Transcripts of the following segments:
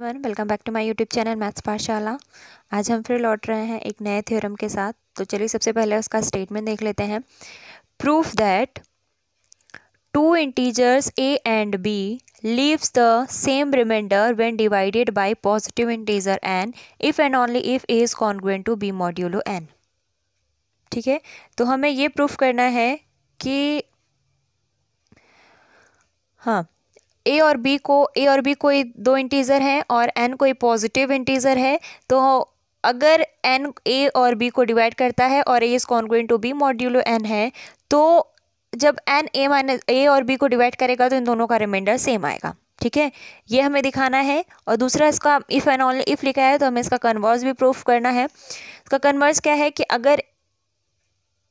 one welcome back to my YouTube channel maths पाठशाला आज हम फिर लौट रहे हैं एक नए थ्योरम के साथ तो चलिए सबसे पहले उसका स्टेटमेंट देख लेते हैं proof that two integers A and B leaves the same remainder when divided by positive integer N if and only if A is congruent to B modulo N ठीक है तो हमें ये प्रूफ करना है कि हाँ ए और बी को ए और बी कोई दो इंटीज़र हैं और एन कोई पॉजिटिव इंटीज़र है तो अगर एन ए और बी को डिवाइड करता है और A is congruent to B modulo N है तो जब एन ए माइनस ए और बी को डिवाइड करेगा तो इन दोनों का रिमाइंडर सेम आएगा ठीक है ये हमें दिखाना है और दूसरा इसका इफ़ एन ऑनली इफ़ लिखा है तो हमें इसका कन्वर्स भी प्रूफ करना है इसका कन्वर्स क्या है कि अगर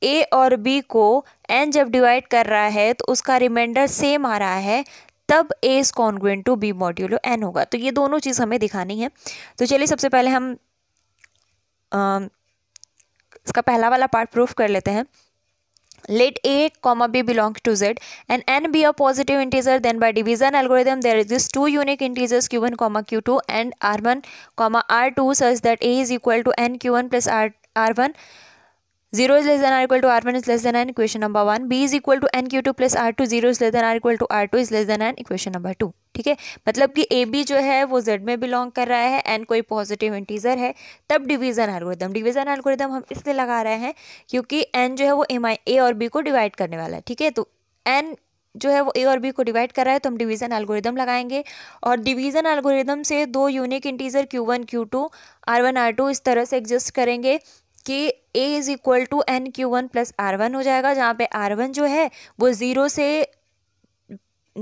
ए और बी को एन जब डिवाइड कर रहा है तो उसका रिमाइंडर सेम आ रहा है तब A is congruent to B modulo N होगा तो ये दोनों चीज़ हमें दिखानी है तो चलिए सबसे पहले हम आ, इसका पहला वाला पार्ट प्रूफ कर लेते हैं let A comma B belong to Z and N be a positive integer then by division algorithm there is this two unique integers Q one comma Q two and R one comma R two such that A is equal to N Q one plus R R one zero is less than R equal to R one is less than N equation number one B is equal to N Q two plus R two zero is less than R equal to R two is less than N equation number two ठीक है मतलब कि A B जो है वो Z में belong कर रहा है एन कोई पॉजिटिव इंटीजर है तब डिवीजन एल्गोरिदम डिवीजन एल्गोरिदम हम इसलिए लगा रहे हैं क्योंकि एन जो है वो एम आई ए और बी को डिवाइड करने वाला है ठीक है तो एन जो है वो ए और बी को डिवाइड कर रहा है तो हम डिवीजन एल्गोरिदम लगाएंगे और डिवीजन एल्गोरिदम से दो unique integer Q one Q two R one R two इस तरह से एग्जिस्ट करेंगे कि A is equal to N Q one plus R one हो जाएगा जहाँ पे आर वन जो है वो ज़ीरो से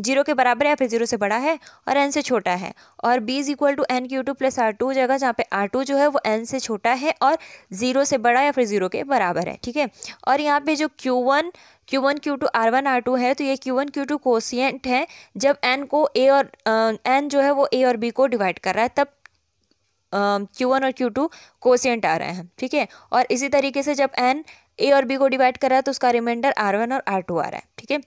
जीरो के बराबर या फिर जीरो से बड़ा है और एन से छोटा है और B is equal to N Q two plus R two हो जाएगा जहाँ पे आर टू जो है वो एन से छोटा है और जीरो से बड़ा या फिर जीरो के बराबर है ठीक है और यहाँ पे जो Q one Q one Q two R one R two है तो ये Q one Q two quotient है जब एन को ए और एन जो है वो ए और बी को डिवाइड कर रहा है तब क्यू वन और क्यू टू कोसेंट आ रहे हैं ठीक है और इसी तरीके से जब एन ए और बी को डिवाइड कर रहा है तो उसका रिमाइंडर आर वन और आर टू आ रहा है ठीक है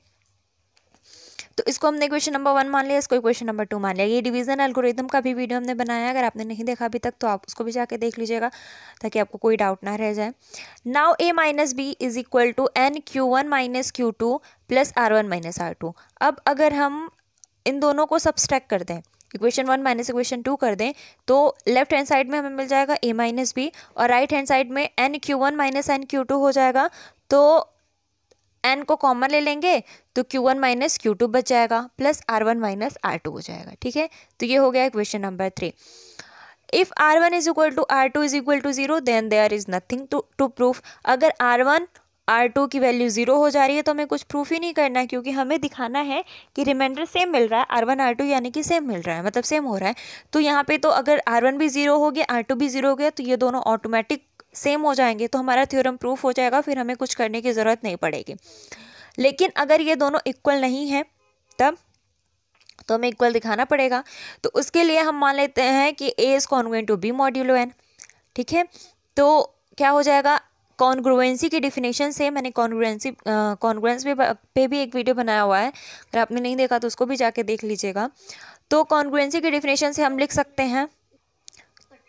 तो इसको हमने क्वेश्चन नंबर वन मान लिया इसको क्वेश्चन नंबर टू मान लिया ये डिवीजन एल्गोरिथम का भी वीडियो हमने बनाया अगर आपने नहीं देखा अभी तक तो आप उसको भी जाके देख लीजिएगा ताकि आपको कोई डाउट ना रह जाए now A minus B is equal to N Q one minus Q two plus R one minus R two अब अगर हम इन दोनों को सब्सट्रैक्ट कर दें equation one minus equation two कर दें तो लेफ्ट हैंड साइड में हमें मिल जाएगा ए माइनस बी और राइट हैंड साइड में N Q one minus N Q two हो जाएगा तो एन को कॉमन ले लेंगे तो Q one minus Q two बच जाएगा plus R one minus R two हो जाएगा ठीक है तो ये हो गया equation number three if R one is equal to R two is equal to zero then there is nothing to proof अगर आर वन आर टू की वैल्यू ज़ीरो हो जा रही है तो हमें कुछ प्रूफ ही नहीं करना है क्योंकि हमें दिखाना है कि रिमाइंडर सेम मिल रहा है आर वन आर टू यानी कि सेम मिल रहा है मतलब सेम हो रहा है तो यहाँ पे तो अगर आर वन भी ज़ीरो हो गया आर टू भी ज़ीरो हो गया तो ये दोनों ऑटोमेटिक सेम हो जाएंगे तो हमारा थ्योरम प्रूफ हो जाएगा फिर हमें कुछ करने की ज़रूरत नहीं पड़ेगी लेकिन अगर ये दोनों इक्वल नहीं है तब तो हमें इक्वल दिखाना पड़ेगा तो उसके लिए हम मान लेते हैं कि A is congruent to B modulo N ठीक है तो क्या हो जाएगा कॉन्ग्रुएंसी की डिफिनेशन से मैंने कॉन्ग्रुएंसी कॉन्ग्रुएंस पे, पे भी एक वीडियो बनाया हुआ है अगर आपने नहीं देखा तो उसको भी जाके देख लीजिएगा तो कॉन्ग्रुएंसी की डिफिनेशन से हम लिख सकते हैं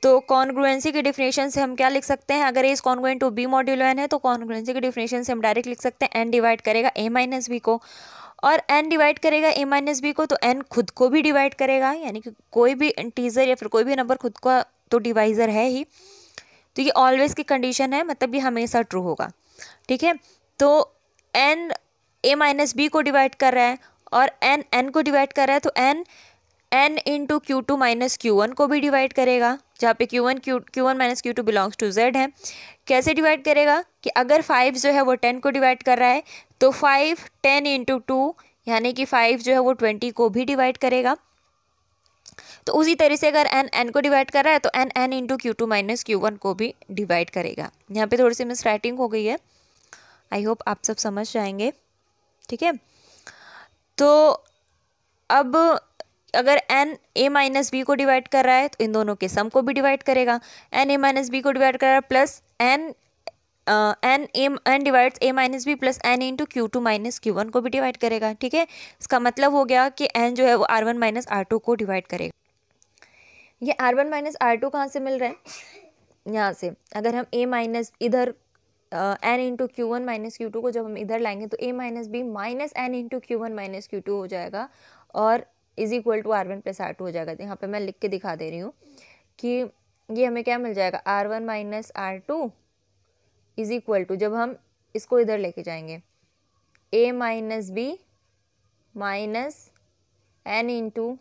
तो कॉन्ग्रुएंसी की डिफिनेशन से हम क्या लिख सकते हैं अगर A is congruent to B modulo N है तो कॉन्ग्रुएंसी की डिफिनेशन से हम डायरेक्ट लिख सकते हैं एन डिवाइड करेगा ए माइनस बी को और एन डिवाइड करेगा ए माइनस बी को तो एन खुद को भी डिवाइड करेगा यानी कि कोई भी टीजर या फिर कोई भी नंबर खुद का तो डिवाइज़र है ही तो ये ऑलवेज की कंडीशन है मतलब ये हमेशा ट्रू होगा ठीक है तो एन ए माइनस बी को डिवाइड कर रहा है और एन एन को डिवाइड कर रहा है तो N N into Q two minus Q one को भी डिवाइड करेगा जहाँ पे Q one Q Q one minus Q two belongs to Z है कैसे डिवाइड करेगा कि अगर फाइव जो है वो टेन को डिवाइड कर रहा है तो फाइव टेन इंटू टू यानी कि फाइव जो है वो ट्वेंटी को भी डिवाइड करेगा तो उसी तरह से अगर एन एन को डिवाइड कर रहा है तो N N into Q two minus Q one को भी डिवाइड करेगा यहाँ पे थोड़ी सी मिस राइटिंग हो गई है आई होप आप सब समझ जाएंगे ठीक है तो अब अगर एन ए माइनस बी को डिवाइड कर रहा है तो इन दोनों के सम को भी डिवाइड करेगा एन ए माइनस बी को डिवाइड कर रहा है plus N N M N divide A minus B plus N into Q two minus Q one को भी डिवाइड करेगा ठीक है इसका मतलब हो गया कि एन जो है वो R one minus R two को डिवाइड करेगा ये R one minus R two कहाँ से मिल रहा है यहाँ से अगर हम ए माइनस इधर N into Q one minus Q two को जब हम इधर लाएंगे तो A minus B minus N into Q one minus Q two हो जाएगा और is equal to R one plus R two हो जाएगा यहाँ पे मैं लिख के दिखा दे रही हूँ कि ये हमें क्या मिल जाएगा R one minus R two is equal to जब हम इसको इधर लेके जाएंगे A minus B minus N into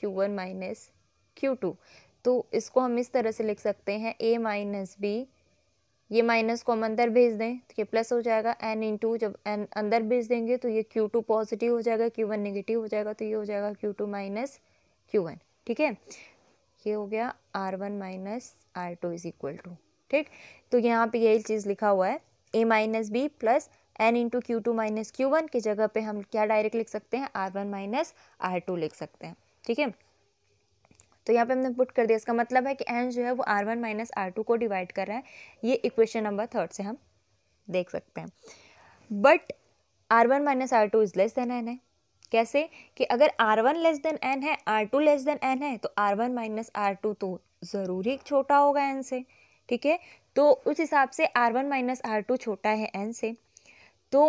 Q one minus Q two तो इसको हम इस तरह से लिख सकते हैं ए माइनस बी ये माइनस को हम अंदर भेज दें तो ये प्लस हो जाएगा एन इंटू जब एन अंदर भेज देंगे तो ये क्यू टू पॉजिटिव हो जाएगा क्यू वन निगेटिव हो जाएगा तो ये हो जाएगा Q two minus Q one ठीक है ये हो गया R one minus R two is equal to ठीक तो यहाँ पे यही चीज़ लिखा हुआ है A minus B plus N into Q two minus Q one की जगह पे हम क्या डायरेक्ट लिख सकते हैं R one minus R two लिख सकते हैं ठीक है तो यहाँ पे हमने पुट कर दिया इसका मतलब है कि एन जो है वो R one minus R two को डिवाइड कर रहा है ये इक्वेशन नंबर थर्ड से हम देख सकते हैं but R one minus R two is less than N है कैसे कि अगर R one less than N है R two less than N है तो R one minus R two तो ज़रूर ही छोटा होगा एन से ठीक है तो उस हिसाब से R one minus R two छोटा है एन से तो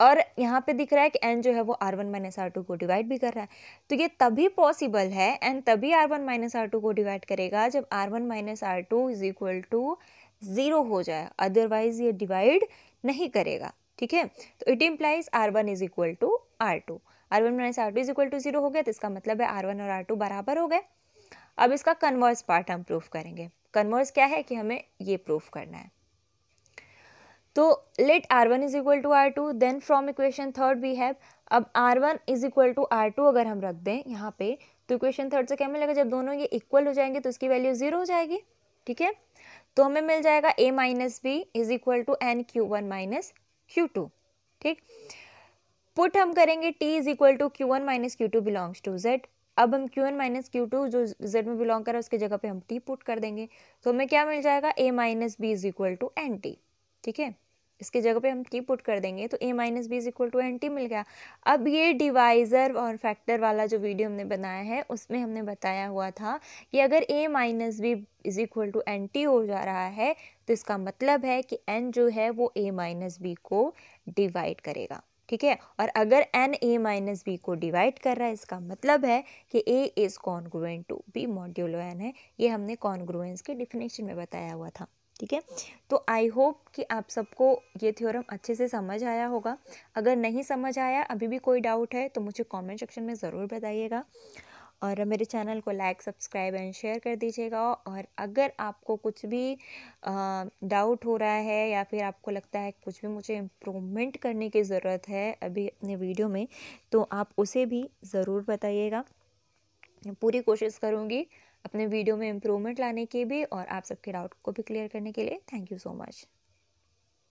और यहाँ पे दिख रहा है कि एन जो है वो R one minus R two को डिवाइड भी कर रहा है तो ये तभी पॉसिबल है एन तभी R one minus R two को डिवाइड करेगा जब R one minus R two is equal to zero हो जाए अदरवाइज ये डिवाइड नहीं करेगा ठीक है तो it implies R one is equal to R two R one minus R two is equal to zero हो गया तो इसका मतलब है आर वन और आर टू बराबर हो गए अब इसका कन्वर्स पार्ट हम प्रूफ करेंगे कन्वर्स क्या है कि हमें ये प्रूफ करना है तो let R one is equal to R two then from equation third we have अब R one is equal to R two अगर हम रख दें यहाँ पे तो इक्वेशन थर्ड से क्या मिलेगा जब दोनों ये इक्वल हो जाएंगे तो उसकी वैल्यू जीरो हो जाएगी ठीक है तो हमें मिल जाएगा A minus B is equal to N Q one minus Q two ठीक पुट हम करेंगे T is equal to Q one minus Q two belongs to Z अब हम Q N minus Q two जो जेड में belong कर रहा है उसके जगह पे हम टी पुट कर देंगे तो हमें क्या मिल जाएगा A minus B is equal to N T ठीक है इसके जगह पे हम टी पुट कर देंगे तो A minus B is equal to N T मिल गया अब ये डिवाइज़र और फैक्टर वाला जो वीडियो हमने बनाया है उसमें हमने बताया हुआ था कि अगर A minus B is equal to N T हो जा रहा है तो इसका मतलब है कि एन जो है वो ए माइनस बी को डिवाइड करेगा ठीक है और अगर एन ए माइनस बी को डिवाइड कर रहा है इसका मतलब है कि A is congruent to B modulo N है ये हमने कॉन्ग्रुएंस के डिफिनेशन में बताया हुआ था ठीक है तो आई होप कि आप सबको ये थ्योरम अच्छे से समझ आया होगा अगर नहीं समझ आया अभी भी कोई डाउट है तो मुझे कमेंट सेक्शन में ज़रूर बताइएगा और मेरे चैनल को लाइक सब्सक्राइब एंड शेयर कर दीजिएगा और अगर आपको कुछ भी डाउट हो रहा है या फिर आपको लगता है कुछ भी मुझे इम्प्रूवमेंट करने की ज़रूरत है अभी अपने वीडियो में तो आप उसे भी ज़रूर बताइएगा पूरी कोशिश करूँगी अपने वीडियो में इम्प्रूवमेंट लाने की भी और आप सबके डाउट को भी क्लियर करने के लिए थैंक यू सो मच